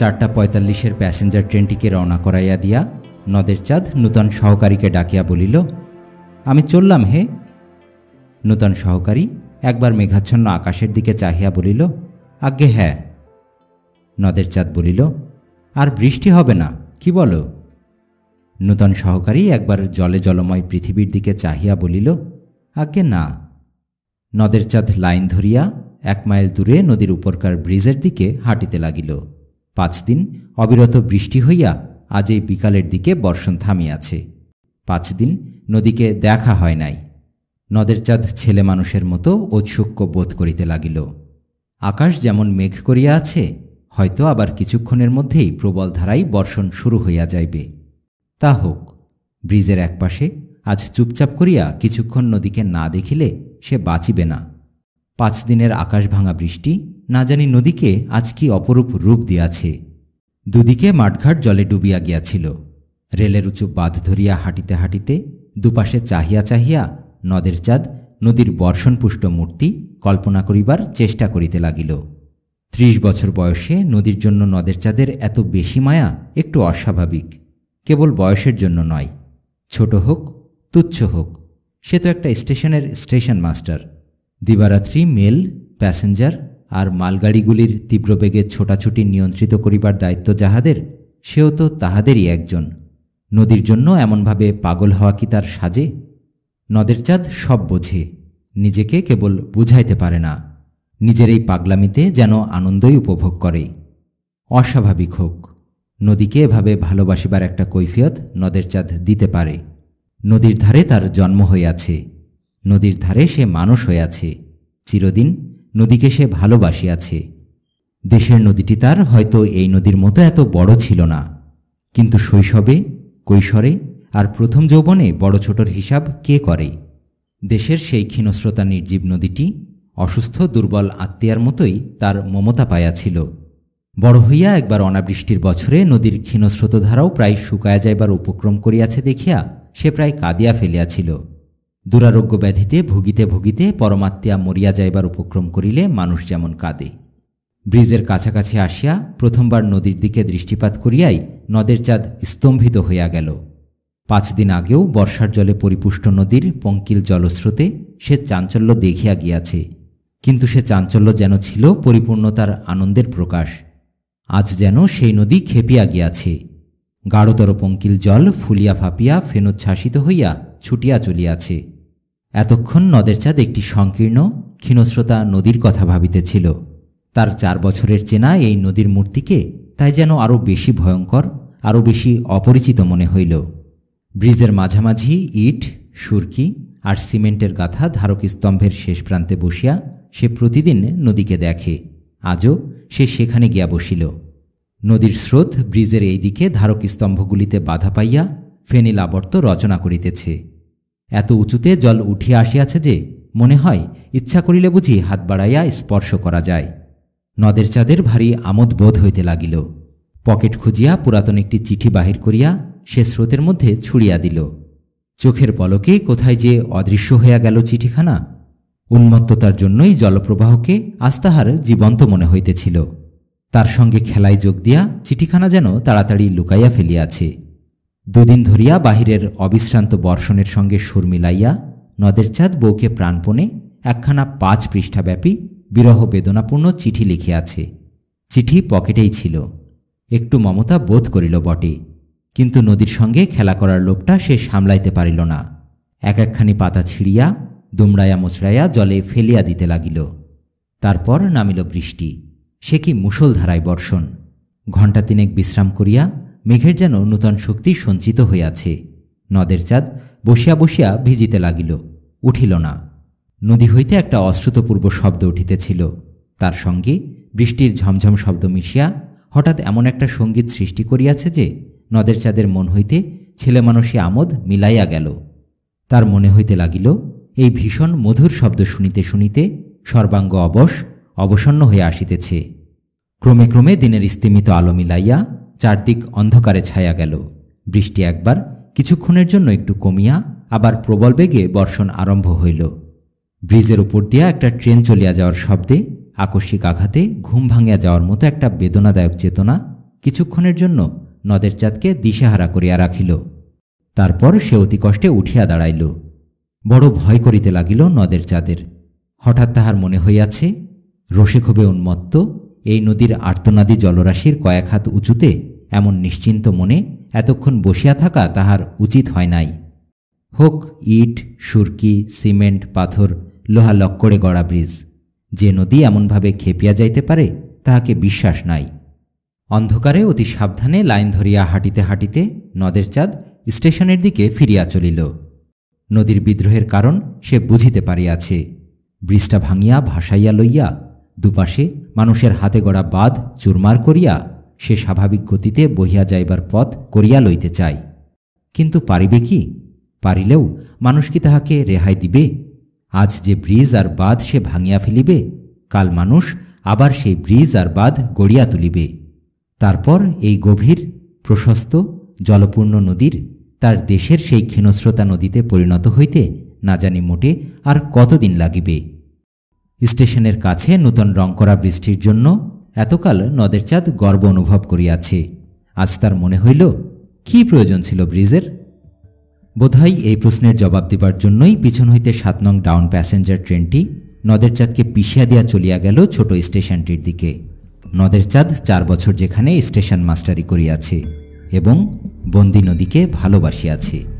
চারটা পঁয়তাল্লিশের প্যাসেঞ্জার ট্রেনটিকে রওনা করাইয়া দিয়া নদের চাঁদ নূতন সহকারীকে ডাকিয়া বলিল আমি চললাম হে নূতন সহকারী একবার মেঘাচ্ছন্ন আকাশের দিকে চাহিয়া বলিল আজ্ঞে হ্যাঁ নদের চাঁদ বলিল আর বৃষ্টি হবে না কি বলো নূতন সহকারী একবার জলে জলময় পৃথিবীর দিকে চাহিয়া বলিল আজ্ঞে না নদের চাঁদ লাইন ধরিয়া এক মাইল দূরে নদীর উপরকার ব্রিজের দিকে হাঁটিতে লাগিল পাঁচ দিন অবিরত বৃষ্টি হইয়া আজ এই বিকালের দিকে বর্ষণ থামিয়াছে পাঁচ দিন নদীকে দেখা হয় নাই নদের চাঁদ ছেলে মানুষের মতো ঔৎসুক্য বোধ করিতে লাগিল আকাশ যেমন মেঘ করিয়া আছে হয়তো আবার কিছুক্ষণের মধ্যেই প্রবল ধারাই বর্ষণ শুরু হইয়া যাইবে তা হোক ব্রিজের একপাশে আজ চুপচাপ করিয়া কিছুক্ষণ নদীকে না দেখিলে সে বাঁচিবে না পাঁচ দিনের আকাশ ভাঙা বৃষ্টি না জানি নদীকে আজ কি অপরূপ রূপ দিয়াছে দুদিকে মাঠঘাট জলে ডুবিয়া গিয়াছিল রেলের উঁচু বাঁধ ধরিয়া হাঁটিতে হাঁটিতে দুপাশে চাহিয়া চাহিয়া নদের চাঁদ নদীর বর্ষণপুষ্ট মূর্তি কল্পনা করিবার চেষ্টা করিতে লাগিল ত্রিশ বছর বয়সে নদীর জন্য নদের চাঁদের এত বেশি মায়া একটু অস্বাভাবিক কেবল বয়সের জন্য নয় ছোট হোক তুচ্ছ হোক সে তো একটা স্টেশনের স্টেশন মাস্টার দিবারাত্রি মেল প্যাসেঞ্জার আর মালগাড়িগুলির তীব্রবেগে ছোটাছুটি নিয়ন্ত্রিত করিবার দায়িত্ব যাহাদের সেও তো তাহাদেরই একজন নদীর জন্য এমনভাবে পাগল হওয়া কি তার সাজে নদের চাঁদ সব বোঝে নিজেকে কেবল বুঝাইতে পারে না নিজের এই পাগলামিতে যেন আনন্দই উপভোগ করে অস্বাভাবিক হোক নদীকে এভাবে ভালোবাসিবার একটা কৈফিয়ত নদের চাঁদ দিতে পারে নদীর ধারে তার জন্ম হইয়াছে নদীর ধারে সে মানুষ হইয়াছে চিরদিন নদীকে সে ভালোবাসিয়াছে দেশের নদীটি তার হয়তো এই নদীর মতো এত বড় ছিল না কিন্তু শৈশবে কৈশোরে আর প্রথম যৌবনে বড় ছোটর হিসাব কে করে দেশের সেই ক্ষীণস্রোতা নির্জীব নদীটি অসুস্থ দুর্বল আত্মীয়ার মতোই তার মমতা পাইয়াছিল বড় হইয়া একবার অনাবৃষ্টির বছরে নদীর ক্ষীণস্রোতধারাও প্রায় শুকায়া যাইবার উপক্রম করিয়াছে দেখিয়া সে প্রায় কাঁদিয়া ফেলিয়াছিল দুরারোগ্য ব্যাধিতে ভুগিতে ভুগিতে পরমাত্মা মরিয়া যাইবার উপক্রম করিলে মানুষ যেমন কাঁদে ব্রিজের কাছাকাছি আসিয়া প্রথমবার নদীর দিকে দৃষ্টিপাত করিয়াই নদের চাঁদ স্তম্ভিত হইয়া গেল পাঁচ দিন আগেও বর্ষার জলে পরিপুষ্ট নদীর পঙ্কিল জলস্রোতে সে চাঞ্চল্য দেখিয়া গিয়াছে কিন্তু সে চাঞ্চল্য যেন ছিল পরিপূর্ণতার আনন্দের প্রকাশ আজ যেন সেই নদী খেপিয়া গিয়াছে গাঢ়তর পঙ্কিল জল ফুলিয়া ফাপিয়া ফেনোচ্ছ্বাসিত হইয়া ছুটিয়া চলিয়াছে এতক্ষণ নদের চাঁদ একটি সংকীর্ণ ক্ষীণস্রোতা নদীর কথা ভাবিতেছিল তার চার বছরের চেনা এই নদীর মূর্তিকে তাই যেন আরও বেশি ভয়ঙ্কর আরও বেশি অপরিচিত মনে হইল ব্রিজের মাঝামাঝি ইট সুরকি আর সিমেন্টের গাথা ধারক স্তম্ভের শেষ প্রান্তে বসিয়া সে প্রতিদিন নদীকে দেখে আজও সে সেখানে গিয়া বসিল নদীর স্রোত ব্রিজের এই দিকে ধারক স্তম্ভগুলিতে বাধা পাইয়া ফেনিল আবর্ত রচনা করিতেছে এত উঁচুতে জল উঠিয়া আসিয়াছে যে মনে হয় ইচ্ছা করিলে বুঝি হাত বাড়াইয়া স্পর্শ করা যায় নদের চাঁদের ভারী আমোদ বোধ হইতে লাগিল পকেট খুঁজিয়া পুরাতন একটি চিঠি বাহির করিয়া সে স্রোতের মধ্যে ছুড়িয়া দিল চোখের পলকে কোথায় যে অদৃশ্য হইয়া গেল চিঠিখানা উন্মত্ততার জন্যই জলপ্রবাহকে আস্তাহার জীবন্ত মনে হইতেছিল তার সঙ্গে খেলায় যোগ দিয়া চিঠিখানা যেন তাড়াতাড়ি লুকাইয়া ফেলিয়াছে দুদিন ধরিয়া বাহিরের অবিশ্রান্ত বর্ষণের সঙ্গে সুর মিলাইয়া নদের চাঁদ বউকে প্রাণপণে একখানা পাঁচ পৃষ্ঠাব্যাপী বিরহ বেদনাপূর্ণ চিঠি লিখিয়াছে চিঠি পকেটেই ছিল একটু মমতা বোধ করিল বটে কিন্তু নদীর সঙ্গে খেলা করার লোকটা সে সামলাইতে পারিল না এক একখানি পাতা ছিঁড়িয়া দুমড়াইয়া মোচড়াইয়া জলে ফেলিয়া দিতে লাগিল তারপর নামিল বৃষ্টি সে কি মুষলধারায় বর্ষণ ঘণ্টা তিনেক বিশ্রাম করিয়া মেঘের যেন নূতন শক্তি সঞ্চিত হইয়াছে নদের চাঁদ বসিয়া বসিয়া ভিজিতে লাগিল উঠিল না নদী হইতে একটা অশ্রুতপূর্ব শব্দ উঠিতেছিল তার সঙ্গে বৃষ্টির ঝমঝম শব্দ মিশিয়া হঠাৎ এমন একটা সঙ্গীত সৃষ্টি করিয়াছে যে নদের চাঁদের মন হইতে ছেলে মানুষে আমোদ মিলাইয়া গেল তার মনে হইতে লাগিল এই ভীষণ মধুর শব্দ শুনিতে শুনিতে সর্বাঙ্গ অবশ অবসন্ন হইয়া আসিতেছে ক্রমে ক্রমে দিনের স্তিমিত আলো মিলাইয়া চারদিক অন্ধকারে ছায়া গেল বৃষ্টি একবার কিছুক্ষণের জন্য একটু কমিয়া আবার প্রবল বেগে বর্ষণ আরম্ভ হইল ব্রিজের উপর দিয়া একটা ট্রেন চলিয়া যাওয়ার শব্দে আকস্মিক আঘাতে ঘুম ভাঙিয়া যাওয়ার মতো একটা বেদনাদায়ক চেতনা কিছুক্ষণের জন্য নদের চাঁদকে দিশাহারা করিয়া রাখিল তারপর সে অতি কষ্টে উঠিয়া দাঁড়াইল বড় ভয় করিতে লাগিল নদের চাঁদের হঠাৎ তাহার মনে হইয়াছে রসে ক্ষোভে উন্মত্ত এই নদীর আর্তনাদী জলরাশির কয়েক হাত উঁচুতে এমন নিশ্চিন্ত মনে এতক্ষণ বসিয়া থাকা তাহার উচিত হয় নাই হোক ইট সুরকি সিমেন্ট পাথর লোহা লক্কড়ে গড়া ব্রিজ যে নদী এমনভাবে খেপিয়া যাইতে পারে তাহাকে বিশ্বাস নাই অন্ধকারে অতি সাবধানে লাইন ধরিয়া হাঁটিতে হাঁটিতে নদের চাঁদ স্টেশনের দিকে ফিরিয়া চলিল নদীর বিদ্রোহের কারণ সে বুঝিতে পারিয়াছে ব্রিজটা ভাঙিয়া ভাসাইয়া লইয়া দুপাশে মানুষের হাতে গড়া বাঁধ চুরমার করিয়া সে স্বাভাবিক গতিতে বহিয়া যাইবার পথ করিয়া লইতে চায় কিন্তু পারিবে কি পারিলেও মানুষ কি তাহাকে রেহাই দিবে আজ যে ব্রিজ আর বাঁধ সে ভাঙিয়া ফেলিবে কাল মানুষ আবার সেই ব্রিজ আর বাঁধ গড়িয়া তুলিবে তারপর এই গভীর প্রশস্ত জলপূর্ণ নদীর তার দেশের সেই ক্ষীণস্রোতা নদীতে পরিণত হইতে না জানি মোটে আর কতদিন লাগিবে স্টেশনের কাছে নূতন রং করা বৃষ্টির জন্য এতকাল নদের চাঁদ গর্ব অনুভব করিয়াছে আজ তার মনে হইল কি প্রয়োজন ছিল ব্রিজের বোধহয় এই প্রশ্নের জবাব দেবার জন্যই পিছন হইতে সাত নং ডাউন প্যাসেঞ্জার ট্রেনটি নদের চাঁদকে পিষিয়া দিয়া চলিয়া গেল ছোট স্টেশনটির দিকে নদের চাঁদ চার বছর যেখানে স্টেশন মাস্টারি করিয়াছে এবং বন্দি নদীকে ভালোবাসিয়াছে